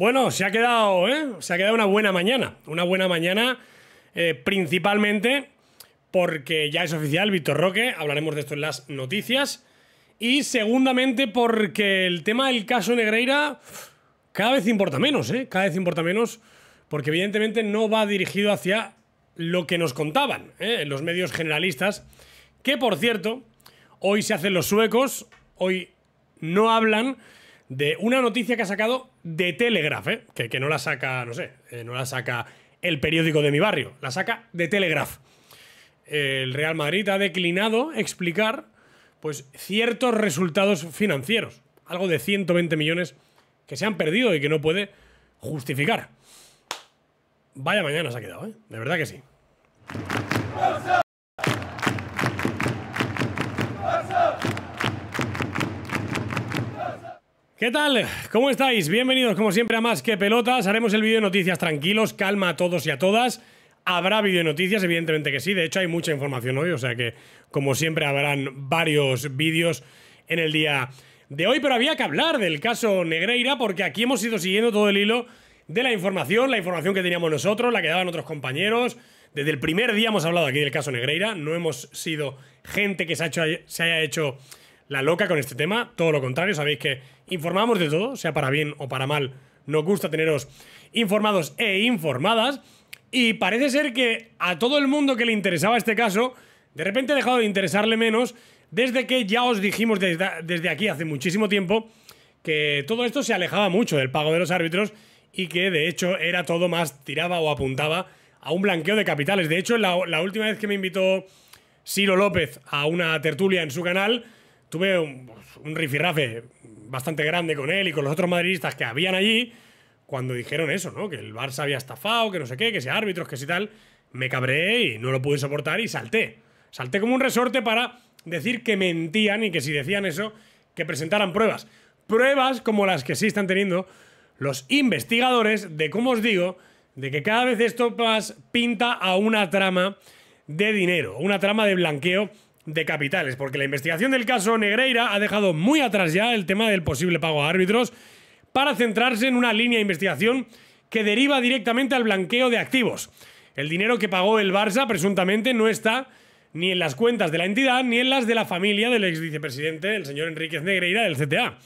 Bueno, se ha quedado, ¿eh? Se ha quedado una buena mañana. Una buena mañana eh, principalmente porque ya es oficial Víctor Roque, hablaremos de esto en las noticias. Y segundamente porque el tema del caso Negreira cada vez importa menos, ¿eh? Cada vez importa menos porque evidentemente no va dirigido hacia lo que nos contaban los medios generalistas, que por cierto, hoy se hacen los suecos, hoy no hablan de una noticia que ha sacado de Telegraph, ¿eh? que, que, no la saca, no sé, eh, no la saca el periódico de mi barrio, la saca de Telegraph. El Real Madrid ha declinado explicar pues, ciertos resultados financieros, algo de 120 millones que se han perdido y que no puede justificar. Vaya mañana se ha quedado, ¿eh? de verdad que sí. ¿Qué tal? ¿Cómo estáis? Bienvenidos como siempre a Más que Pelotas. Haremos el vídeo de noticias tranquilos, calma a todos y a todas. Habrá vídeo de noticias, evidentemente que sí. De hecho, hay mucha información hoy, o sea que como siempre habrán varios vídeos en el día de hoy. Pero había que hablar del caso Negreira porque aquí hemos ido siguiendo todo el hilo de la información, la información que teníamos nosotros, la que daban otros compañeros. Desde el primer día hemos hablado aquí del caso Negreira. No hemos sido gente que se, se haya hecho la loca con este tema, todo lo contrario, sabéis que informamos de todo, sea para bien o para mal, nos gusta teneros informados e informadas, y parece ser que a todo el mundo que le interesaba este caso, de repente ha dejado de interesarle menos, desde que ya os dijimos desde, aquí hace muchísimo tiempo que todo esto se alejaba mucho del pago de los árbitros y que de hecho era todo más tiraba o apuntaba a un blanqueo de capitales. De hecho, la, última vez que me invitó Ciro López a una tertulia en su canal, tuve un, rifirrafe bastante grande con él y con los otros madridistas que habían allí cuando dijeron eso, ¿no? Que el Barça había estafado, que no sé qué, que sea árbitros, que si tal. Me cabré y no lo pude soportar y salté. Salté como un resorte para decir que mentían y que si decían eso, que presentaran pruebas. Pruebas como las que sí están teniendo los investigadores de, cómo os digo, de que cada vez esto más pinta a una trama de dinero, una trama de blanqueo de capitales, porque la investigación del caso Negreira ha dejado muy atrás ya el tema del posible pago a árbitros para centrarse en una línea de investigación que deriva directamente al blanqueo de activos. El dinero que pagó el Barça presuntamente no está ni en las cuentas de la entidad ni en las de la familia del ex vicepresidente, el señor Enríquez Negreira, del CTA.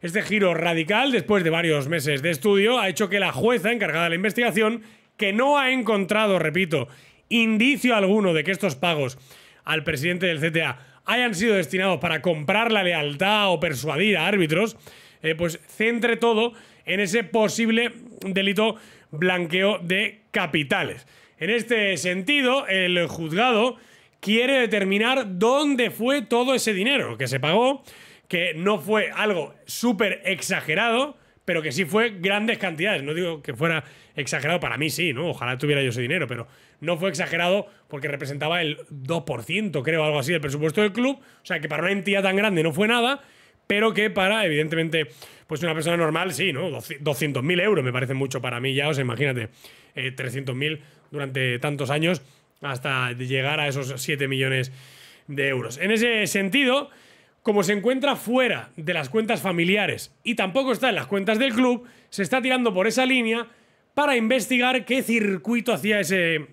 Este giro radical, después de varios meses de estudio, ha hecho que la jueza encargada de la investigación, que no ha encontrado, repito, indicio alguno de que estos pagos al presidente del CTA hayan sido destinados para comprar la lealtad o persuadir a árbitros, eh, pues centre todo en ese posible delito blanqueo de capitales. En este sentido, el juzgado quiere determinar dónde fue todo ese dinero que se pagó, que no fue algo súper exagerado, pero que sí fue grandes cantidades. No digo que fuera exagerado, para mí sí, ¿no? Ojalá tuviera yo ese dinero, pero no fue exagerado porque representaba el 2%, creo, algo así, del presupuesto del club. O sea, que para una entidad tan grande no fue nada, pero que para, evidentemente, pues una persona normal, sí, ¿no? 200.000 euros me parece mucho para mí ya, o sea, imagínate, 300.000 eh, durante tantos años hasta llegar a esos 7 millones de euros. En ese sentido... Como se encuentra fuera de las cuentas familiares y tampoco está en las cuentas del club, se está tirando por esa línea para investigar qué circuito hacía ese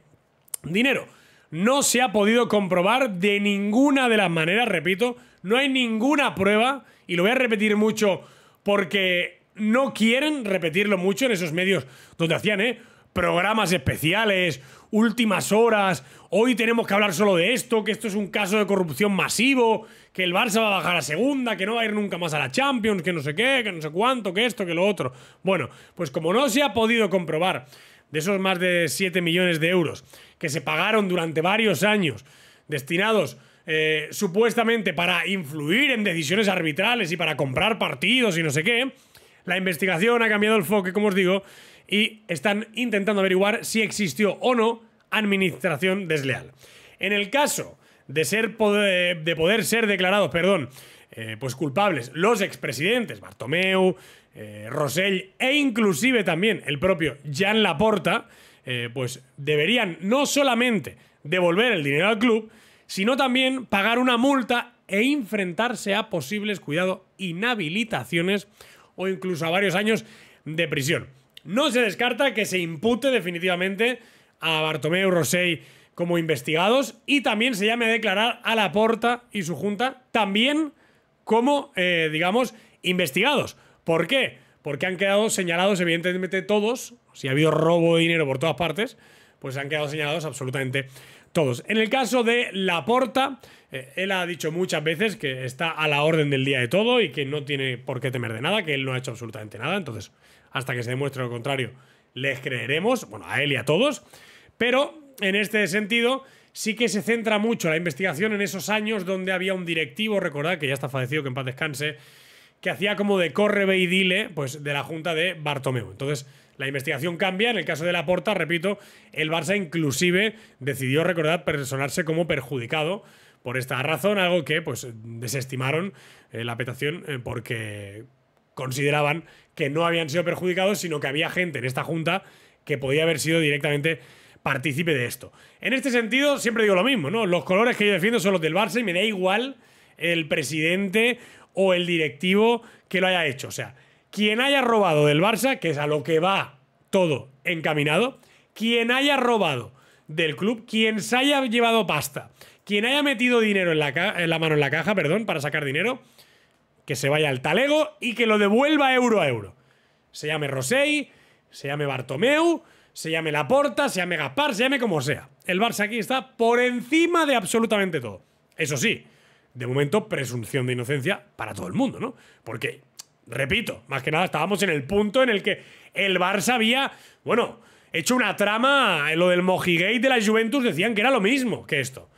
dinero. No se ha podido comprobar de ninguna de las maneras, repito, no hay ninguna prueba, y lo voy a repetir mucho porque no quieren repetirlo mucho en esos medios donde hacían, ¿eh? programas especiales, últimas horas, hoy tenemos que hablar solo de esto, que esto es un caso de corrupción masivo, que el Barça va a bajar a segunda, que no va a ir nunca más a la Champions, que no sé qué, que no sé cuánto, que esto, que lo otro. Bueno, pues como no se ha podido comprobar de esos más de 7 millones de euros que se pagaron durante varios años, destinados eh, supuestamente para influir en decisiones arbitrales y para comprar partidos y no sé qué, la investigación ha cambiado el foco, como os digo, y están intentando averiguar si existió o no administración desleal. En el caso de, ser poder, de poder ser declarados, perdón, eh, pues culpables los expresidentes Bartomeu, eh, Rosell e inclusive también el propio Jan Laporta, eh, pues deberían no solamente devolver el dinero al club, sino también pagar una multa e enfrentarse a posibles, cuidado, inhabilitaciones o incluso a varios años de prisión. No se descarta que se impute definitivamente a Bartomeu Rosell como investigados y también se llame a declarar a Laporta y su junta también como, eh, digamos, investigados. ¿Por qué? Porque han quedado señalados, evidentemente, todos. Si ha habido robo de dinero por todas partes, pues han quedado señalados absolutamente todos. En el caso de Laporta, eh, él ha dicho muchas veces que está a la orden del día de todo y que no tiene por qué temer de nada, que él no ha hecho absolutamente nada. Entonces, hasta que se demuestre lo contrario, les creeremos, bueno, a él y a todos. Pero en este sentido, sí que se centra mucho la investigación en esos años donde había un directivo, recordad que ya está fallecido, que en paz descanse, que hacía como de corre, y dile, pues de la junta de Bartomeu. Entonces, la investigación cambia. En el caso de la Porta, repito, el Barça inclusive decidió recordad, personarse como perjudicado por esta razón, algo que pues desestimaron eh, la petación eh, porque consideraban que no habían sido perjudicados, sino que había gente en esta junta que podía haber sido directamente partícipe de esto. En este sentido, siempre digo lo mismo, ¿no? Los colores que yo defiendo son los del Barça y me da igual el presidente o el directivo que lo haya hecho. O sea, quien haya robado del Barça, que es a lo que va todo encaminado, quien haya robado del club, quien se haya llevado pasta, quien haya metido dinero en la, en la mano en la caja, perdón, para sacar dinero, que se vaya al talego y que lo devuelva euro a euro. Se llame Rosell, se llame Bartomeu, se llame Laporta, se llame Gaspar, se llame como sea. El Barça aquí está por encima de absolutamente todo. Eso sí, de momento presunción de inocencia para todo el mundo, ¿no? Porque, repito, más que nada estábamos en el punto en el que el Barça había, bueno, hecho una trama, lo del Mojigate de la Juventus decían que era lo mismo que esto.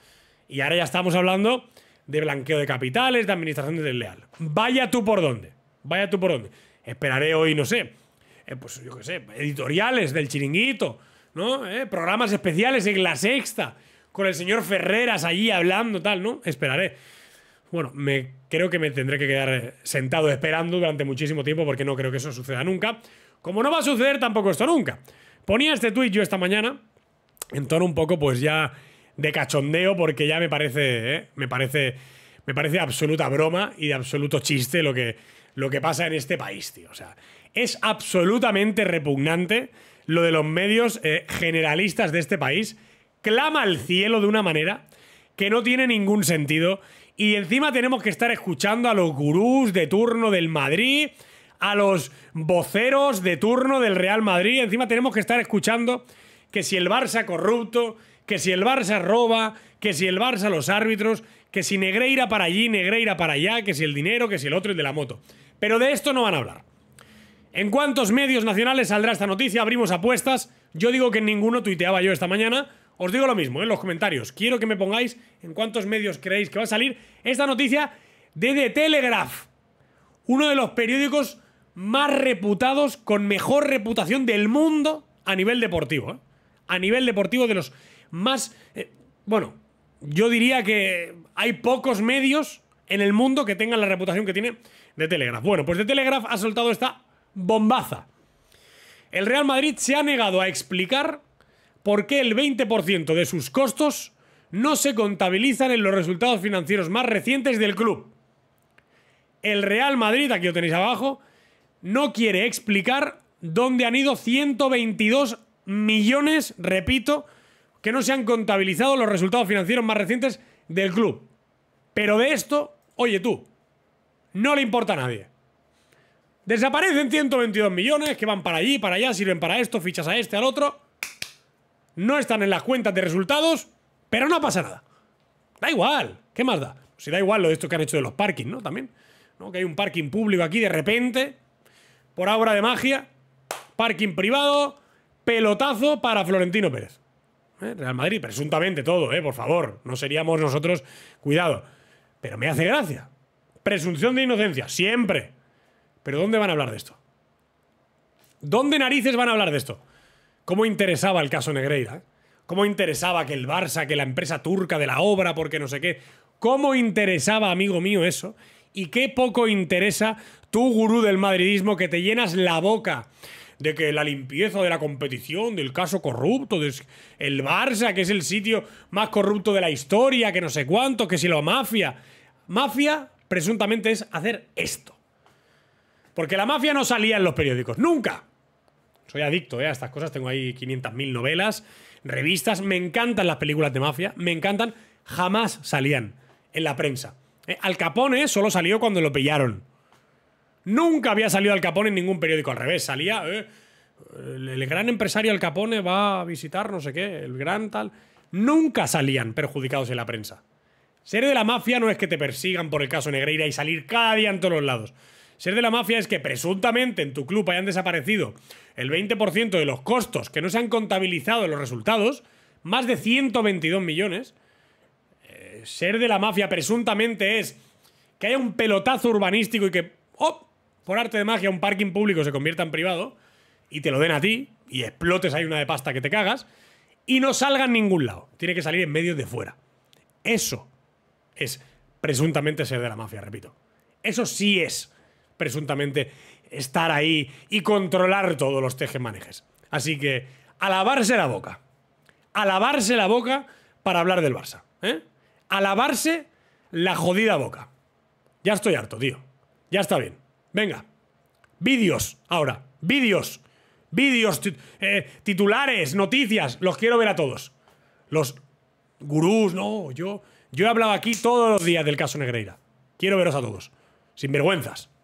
Y ahora ya estamos hablando de blanqueo de capitales, de administración desleal. Vaya tú por dónde. Vaya tú por dónde. Esperaré hoy, no sé. Eh, pues yo qué sé, editoriales del chiringuito, ¿no? Eh, programas especiales en la sexta, con el señor Ferreras allí hablando, tal, ¿no? Esperaré. Bueno, me, creo que me tendré que quedar eh, sentado esperando durante muchísimo tiempo porque no creo que eso suceda nunca. Como no va a suceder tampoco esto nunca. Ponía este tuit yo esta mañana, en tono un poco, pues ya de cachondeo porque ya me parece, ¿eh? me parece, me parece absoluta broma y de absoluto chiste lo que, lo que pasa en este país, tío. O sea, es absolutamente repugnante lo de los medios eh, generalistas de este país. Clama al cielo de una manera que no tiene ningún sentido. Y encima tenemos que estar escuchando a los gurús de turno del Madrid, a los voceros de turno del Real Madrid. Encima tenemos que estar escuchando que si el Barça corrupto, que si el Barça roba, que si el Barça los árbitros, que si Negreira para allí, Negreira para allá, que si el dinero, que si el otro, el de la moto. Pero de esto no van a hablar. ¿En cuántos medios nacionales saldrá esta noticia? Abrimos apuestas. Yo digo que en ninguno tuiteaba yo esta mañana. Os digo lo mismo ¿eh? en los comentarios. Quiero que me pongáis en cuántos medios creéis que va a salir esta noticia de The Telegraph, uno de los periódicos más reputados, con mejor reputación del mundo a nivel deportivo. ¿eh? A nivel deportivo de los más... Eh, bueno, yo diría que hay pocos medios en el mundo que tengan la reputación que tiene de Telegraph. Bueno, pues de Telegraph ha soltado esta bombaza. El Real Madrid se ha negado a explicar por qué el 20% de sus costos no se contabilizan en los resultados financieros más recientes del club. El Real Madrid, aquí lo tenéis abajo, no quiere explicar dónde han ido 122 millones, repito, que no se han contabilizado los resultados financieros más recientes del club. Pero de esto, oye tú, no le importa a nadie. Desaparecen 122 millones que van para allí, para allá, sirven para esto, fichas a este, al otro. No están en las cuentas de resultados, pero no pasa nada. Da igual, ¿qué más da? Si da igual lo de esto que han hecho de los parkings, ¿no? También, ¿no? Que hay un parking público aquí de repente, por obra de magia, parking privado, pelotazo para Florentino Pérez. ¿Eh? Real Madrid, presuntamente todo, ¿eh? por favor, no seríamos nosotros, cuidado. Pero me hace gracia. Presunción de inocencia, siempre. Pero ¿dónde van a hablar de esto? ¿Dónde narices van a hablar de esto? ¿Cómo interesaba el caso Negreira? ¿Cómo interesaba que el Barça, que la empresa turca de la obra, porque no sé qué? ¿Cómo interesaba, amigo mío, eso? ¿Y qué poco interesa tú, gurú del madridismo, que te llenas la boca de que la limpieza de la competición, del caso corrupto, del el Barça, que es el sitio más corrupto de la historia, que no sé cuánto, que si la mafia. Mafia, presuntamente, es hacer esto. Porque la mafia no salía en los periódicos, nunca. Soy adicto ¿eh? a estas cosas, tengo ahí 500.000 novelas, revistas, me encantan las películas de mafia, me encantan, jamás salían en la prensa. Eh, Al Capone solo salió cuando lo pillaron. Nunca había salido Al Capone en ningún periódico al revés. Salía ¿eh? el gran empresario Al Capone va a visitar no sé qué, el gran tal. Nunca salían perjudicados en la prensa. Ser de la mafia no es que te persigan por el caso Negreira y salir cada día en todos los lados. Ser de la mafia es que presuntamente en tu club hayan desaparecido el 20% de los costos que no se han contabilizado en los resultados, más de 122 millones. Eh, ser de la mafia presuntamente es que haya un pelotazo urbanístico y que oh, por arte de magia, un parking público se convierta en privado y te lo den a ti y explotes ahí una de pasta que te cagas y no salga en ningún lado. Tiene que salir en medio de fuera. Eso es presuntamente ser de la mafia, repito. Eso sí es presuntamente estar ahí y controlar todos los manejes Así que, alabarse lavarse la boca. Alabarse lavarse la boca para hablar del Barça. ¿eh? A lavarse la jodida boca. Ya estoy harto, tío. Ya está bien. Venga. Vídeos, ahora. Vídeos. Vídeos, eh, titulares, noticias. Los quiero ver a todos. Los gurús, no. Yo, yo he hablado aquí todos los días del caso Negreira. Quiero veros a todos. Sin vergüenzas.